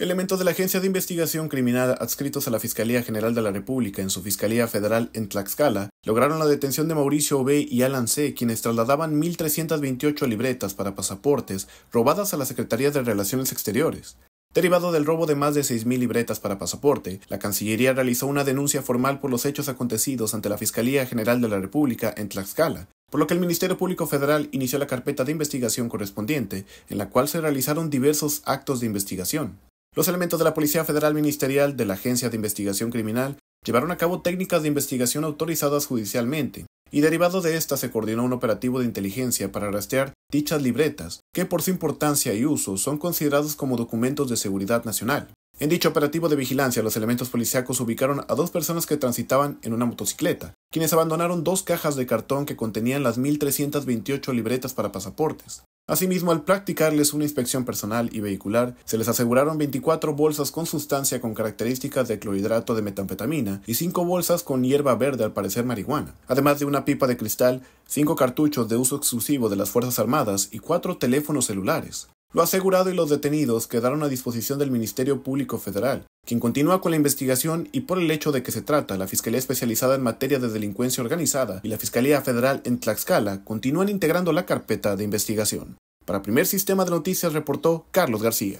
Elementos de la Agencia de Investigación Criminal adscritos a la Fiscalía General de la República en su Fiscalía Federal en Tlaxcala lograron la detención de Mauricio B y Alan C., quienes trasladaban 1.328 libretas para pasaportes robadas a la Secretaría de Relaciones Exteriores. Derivado del robo de más de 6.000 libretas para pasaporte, la Cancillería realizó una denuncia formal por los hechos acontecidos ante la Fiscalía General de la República en Tlaxcala, por lo que el Ministerio Público Federal inició la carpeta de investigación correspondiente, en la cual se realizaron diversos actos de investigación. Los elementos de la Policía Federal Ministerial de la Agencia de Investigación Criminal llevaron a cabo técnicas de investigación autorizadas judicialmente, y derivado de esta se coordinó un operativo de inteligencia para rastrear dichas libretas, que por su importancia y uso son considerados como documentos de seguridad nacional. En dicho operativo de vigilancia, los elementos policíacos ubicaron a dos personas que transitaban en una motocicleta, quienes abandonaron dos cajas de cartón que contenían las 1.328 libretas para pasaportes. Asimismo, al practicarles una inspección personal y vehicular, se les aseguraron 24 bolsas con sustancia con características de clorhidrato de metanfetamina y 5 bolsas con hierba verde, al parecer marihuana, además de una pipa de cristal, 5 cartuchos de uso exclusivo de las Fuerzas Armadas y 4 teléfonos celulares. Lo asegurado y los detenidos quedaron a disposición del Ministerio Público Federal, quien continúa con la investigación y por el hecho de que se trata, la Fiscalía Especializada en Materia de Delincuencia Organizada y la Fiscalía Federal en Tlaxcala continúan integrando la carpeta de investigación. Para Primer Sistema de Noticias reportó Carlos García.